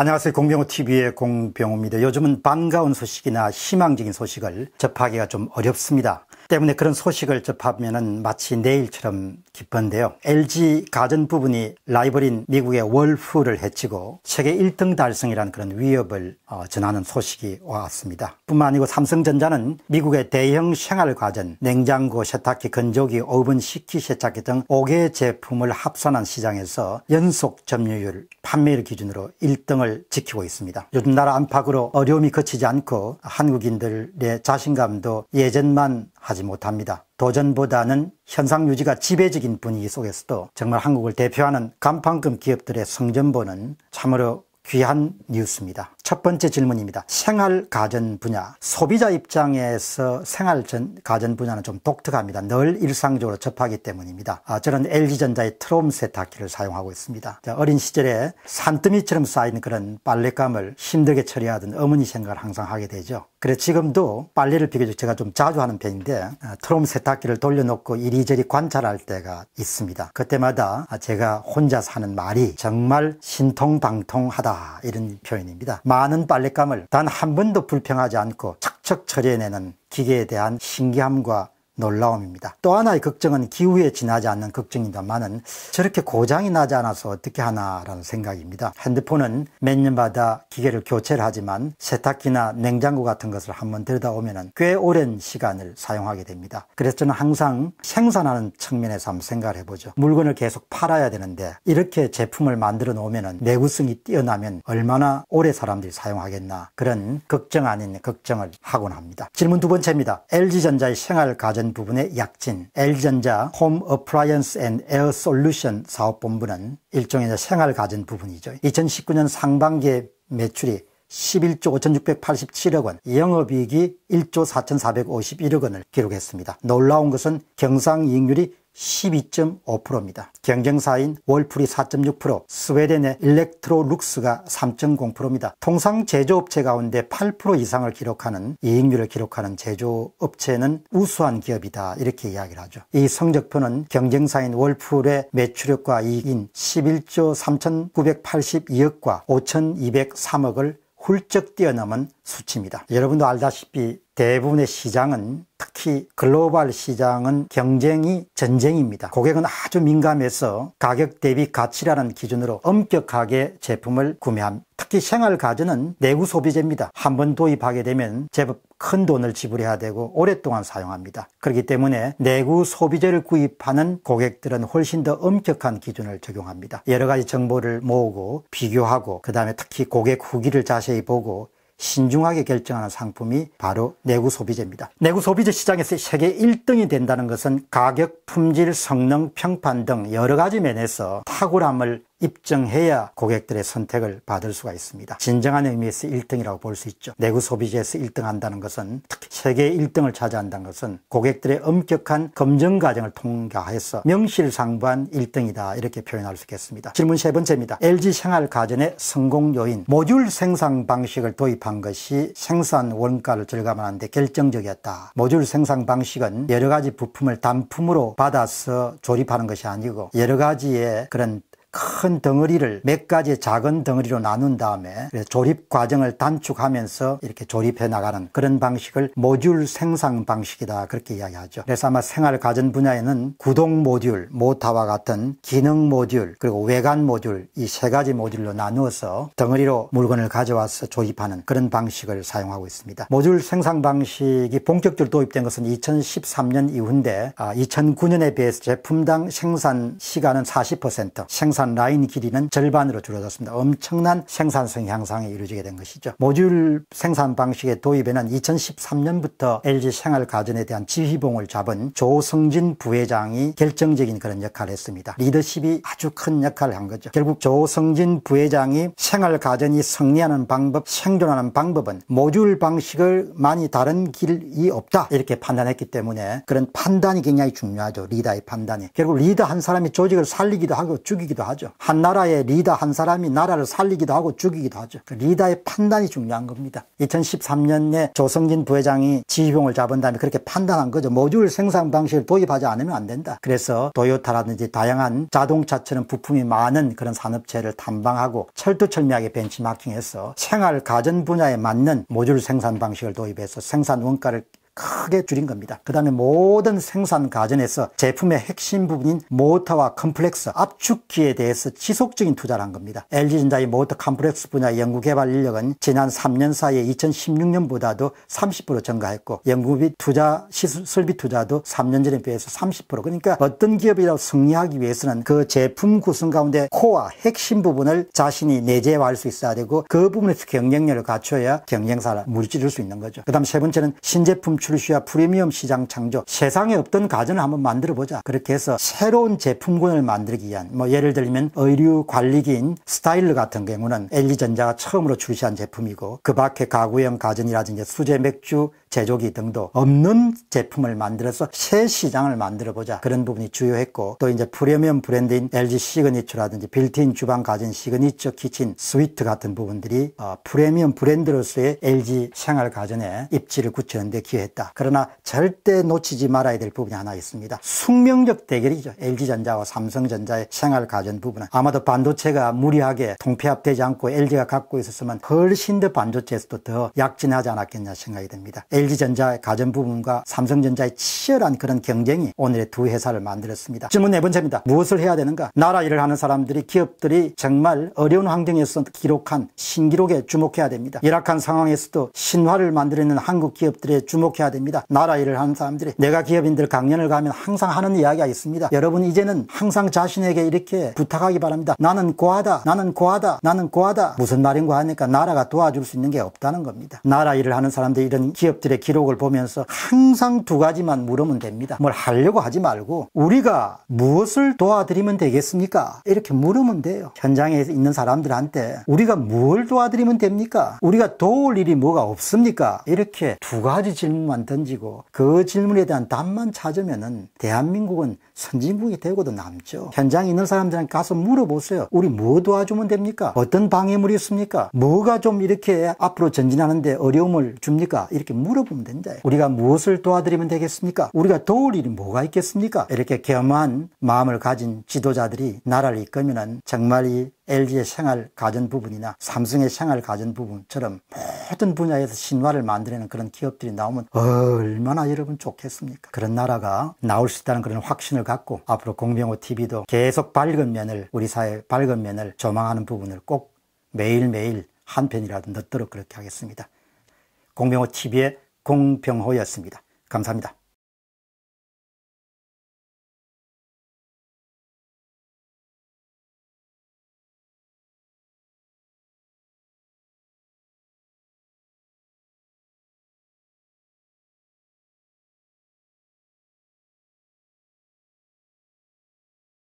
안녕하세요. 공병호TV의 공병호입니다. 요즘은 반가운 소식이나 희망적인 소식을 접하기가 좀 어렵습니다. 때문에 그런 소식을 접하면은 마치 내일처럼 기쁜데요. LG 가전 부분이 라이벌인 미국의 월프를 해치고 세계 1등 달성이라는 그런 위협을 어, 전하는 소식이 왔습니다. 뿐만 아니고 삼성전자는 미국의 대형 생활 가전, 냉장고, 세탁기, 건조기, 오븐, 식기 세탁기 등 5개 제품을 합산한 시장에서 연속 점유율, 판매를 기준으로 1등을 지키고 있습니다. 요즘 나라 안팎으로 어려움이 거치지 않고 한국인들의 자신감도 예전만 하지 못합니다. 도전보다는 현상 유지가 지배적인 분위기 속에서도 정말 한국을 대표하는 간판금 기업들의 성전보는 참으로 귀한 뉴스입니다. 첫 번째 질문입니다. 생활 가전 분야. 소비자 입장에서 생활 전, 가전 분야는 좀 독특합니다. 늘 일상적으로 접하기 때문입니다. 아, 저는 LG전자의 트롬 세탁기를 사용하고 있습니다. 자, 어린 시절에 산더미처럼 쌓인 그런 빨랫감을 힘들게 처리하던 어머니 생각을 항상 하게 되죠. 그래 지금도 빨래를 비교적 제가 좀 자주 하는 편인데 아, 트롬 세탁기를 돌려놓고 이리저리 관찰할 때가 있습니다. 그때마다 아, 제가 혼자 사는 말이 정말 신통방통하다 이런 표현입니다. 많은 빨랫감을 단 한 번도 불평하지 않고 척척 처리해내는 기계에 대한 신기함과 놀라움입니다. 또 하나의 걱정은 기후에 지나지 않는 걱정이다만은 저렇게 고장이 나지 않아서 어떻게 하나라는 생각입니다. 핸드폰은 몇 년마다 기계를 교체를 하지만 세탁기나 냉장고 같은 것을 한번 들여다보면 꽤 오랜 시간을 사용하게 됩니다. 그래서 저는 항상 생산하는 측면에서 한번 생각을 해보죠. 물건을 계속 팔아야 되는데 이렇게 제품을 만들어 놓으면 내구성이 뛰어나면 얼마나 오래 사람들이 사용하겠나 그런 걱정 아닌 걱정을 하곤 합니다. 질문 두 번째입니다. LG전자의 생활 가전 관련 부분의 약진 L전자 홈어프라이언스앤 에어 솔루션 사업본부는 일종의 생활 가진 부분이죠. 2019년 상반기에 매출이 11조 5,687억 원, 영업이익이 1조 4,451억 원을 기록했습니다. 놀라운 것은 경상이익률이 12.5%입니다. 경쟁사인 월풀이 4.6%, 스웨덴의 일렉트로룩스가 3.0%입니다. 통상 제조업체 가운데 8% 이상을 기록하는 이익률을 기록하는 제조업체는 우수한 기업이다 이렇게 이야기를 하죠. 이 성적표는 경쟁사인 월풀의 매출액과 이익인 11조 3,982억과 5,203억을 훌쩍 뛰어넘은 수치입니다. 여러분도 알다시피 대부분의 시장은 특히 글로벌 시장은 경쟁이 전쟁입니다. 고객은 아주 민감해서 가격 대비 가치라는 기준으로 엄격하게 제품을 구매함. 특히 생활가전은 내구 소비재입니다. 한번 도입하게 되면 제법 큰 돈을 지불해야 되고 오랫동안 사용합니다. 그렇기 때문에 내구 소비재를 구입하는 고객들은 훨씬 더 엄격한 기준을 적용합니다. 여러 가지 정보를 모으고 비교하고 그 다음에 특히 고객 후기를 자세히 보고 신중하게 결정하는 상품이 바로 내구 소비재입니다. 내구 소비재 시장에서 세계 1등이 된다는 것은 가격, 품질, 성능, 평판 등 여러 가지 면에서 탁월함을 입증해야 고객들의 선택을 받을 수가 있습니다. 진정한 의미에서 1등이라고 볼 수 있죠. 내구 소비재에서 1등한다는 것은 특히 세계 1등을 차지한다는 것은 고객들의 엄격한 검증 과정을 통과해서 명실상부한 1등이다 이렇게 표현할 수 있겠습니다. 질문 세 번째입니다. LG 생활 가전의 성공 요인 모듈 생산 방식을 도입한 것이 생산 원가를 절감하는데 결정적이었다. 모듈 생산 방식은 여러 가지 부품을 단품으로 받아서 조립하는 것이 아니고 여러 가지의 그런 큰 덩어리를 몇 가지 작은 덩어리로 나눈 다음에 조립 과정을 단축하면서 이렇게 조립해 나가는 그런 방식을 모듈 생산 방식이다 그렇게 이야기하죠. 그래서 아마 생활 가전 분야에는 구동 모듈, 모타와 같은 기능 모듈, 그리고 외관 모듈 이 세 가지 모듈로 나누어서 덩어리로 물건을 가져와서 조립하는 그런 방식을 사용하고 있습니다. 모듈 생산 방식이 본격적으로 도입된 것은 2013년 이후인데 2009년에 아, 비해서 제품당 생산 시간은 40%, 생산 생산 라인 길이는 절반으로 줄어졌습니다. 엄청난 생산성 향상이 이루어지게 된 것이죠. 모듈 생산 방식의 도입에는 2013년부터 LG 생활 가전에 대한 지휘봉을 잡은 조성진 부회장이 결정적인 그런 역할을 했습니다. 리더십이 아주 큰 역할을 한 거죠. 결국 조성진 부회장이 생활 가전이 승리하는 방법, 생존하는 방법은 모듈 방식을 많이 다른 길이 없다 이렇게 판단했기 때문에 그런 판단이 굉장히 중요하죠. 리더의 판단이. 결국 리더 한 사람이 조직을 살리기도 하고 죽이기도 하고 하죠. 한 나라의 리더 한 사람이 나라를 살리기도 하고 죽이기도 하죠. 그 리더의 판단이 중요한 겁니다. 2013년에 조성진 부회장이 지휘봉을 잡은 다음에 그렇게 판단한 거죠. 모듈 생산 방식을 도입하지 않으면 안 된다. 그래서 도요타라든지 다양한 자동차처럼 부품이 많은 그런 산업체를 탐방하고 철두철미하게 벤치마킹해서 생활 가전 분야에 맞는 모듈 생산 방식을 도입해서 생산 원가를 크게 줄인 겁니다. 그 다음에 모든 생산 과정에서 제품의 핵심 부분인 모터와 컴플렉스, 압축기에 대해서 지속적인 투자를 한 겁니다. LG전자의 모터 컴플렉스 분야 연구개발 인력은 지난 3년 사이에 2016년보다도 30% 증가했고 연구비 투자, 시 설비 투자도 3년 전에 비해서 30% 그러니까 어떤 기업이라도 승리하기 위해서는 그 제품 구성 가운데 코와 핵심 부분을 자신이 내재화할 수 있어야 되고 그 부분에서 경쟁력을 갖춰야 경쟁사를 물질을 수 있는 거죠. 그 다음 세 번째는 신제품 출시와 프리미엄 시장 창조 세상에 없던 가전을 한번 만들어 보자 그렇게 해서 새로운 제품군을 만들기 위한 뭐 예를 들면 의류 관리기인 스타일러 같은 경우는 LG전자가 처음으로 출시한 제품이고 그 밖에 가구형 가전이라든지 수제 맥주 제조기 등도 없는 제품을 만들어서 새 시장을 만들어 보자 그런 부분이 주요했고 또 이제 프리미엄 브랜드인 LG 시그니처라든지 빌트인 주방 가진 시그니처 키친 스위트 같은 부분들이 어, 프리미엄 브랜드로서의 LG 생활 가전에 입지를 굳히는 데 기여했다. 그러나 절대 놓치지 말아야 될 부분이 하나 있습니다. 숙명적 대결이죠. LG전자와 삼성전자의 생활 가전 부분은 아마도 반도체가 무리하게 통폐합되지 않고 LG가 갖고 있었으면 훨씬 더 반도체에서도 더 약진하지 않았겠냐 생각이 듭니다. LG전자의 가전 부분과 삼성전자의 치열한 그런 경쟁이 오늘의 두 회사를 만들었습니다. 질문 네 번째입니다. 무엇을 해야 되는가? 나라 일을 하는 사람들이 기업들이 정말 어려운 환경에서 기록한 신기록에 주목해야 됩니다. 열악한 상황에서도 신화를 만들어내는 한국 기업들에 주목해야 됩니다. 나라 일을 하는 사람들이 내가 기업인들 강연을 가면 항상 하는 이야기가 있습니다. 여러분 이제는 항상 자신에게 이렇게 부탁하기 바랍니다. 나는 고하다. 나는 고하다. 나는 고하다. 무슨 말인가 하니까 나라가 도와줄 수 있는 게 없다는 겁니다. 나라 일을 하는 사람들 이 이런 기업들 사들의 기록을 보면서 항상 두 가지만 물으면 됩니다. 뭘 하려고 하지 말고 우리가 무엇을 도와드리면 되겠습니까? 이렇게 물으면 돼요. 현장에 있는 사람들한테 우리가 뭘 도와드리면 됩니까? 우리가 도울 일이 뭐가 없습니까? 이렇게 두 가지 질문만 던지고 그 질문에 대한 답만 찾으면 대한민국은 선진국이 되고도 남죠. 현장에 있는 사람들한테 가서 물어보세요. 우리 뭐 도와주면 됩니까? 어떤 방해물이 있습니까? 뭐가 좀 이렇게 앞으로 전진하는데 어려움을 줍니까? 이렇게 물어보면 된다. 우리가 무엇을 도와드리면 되겠습니까? 우리가 도울 일이 뭐가 있겠습니까? 이렇게 겸한 마음을 가진 지도자들이 나라를 이끌면 정말 이 LG의 생활 가전 부분이나 삼성의 생활 가전 부분처럼 모든 분야에서 신화를 만들어내는 그런 기업들이 나오면 얼마나 여러분 좋겠습니까? 그런 나라가 나올 수 있다는 그런 확신을 갖고 앞으로 공병호 TV도 계속 밝은 면을 우리 사회 밝은 면을 조망하는 부분을 꼭 매일매일 한 편이라도 넣도록 그렇게 하겠습니다. 공병호 TV의 공병호였습니다. 감사합니다.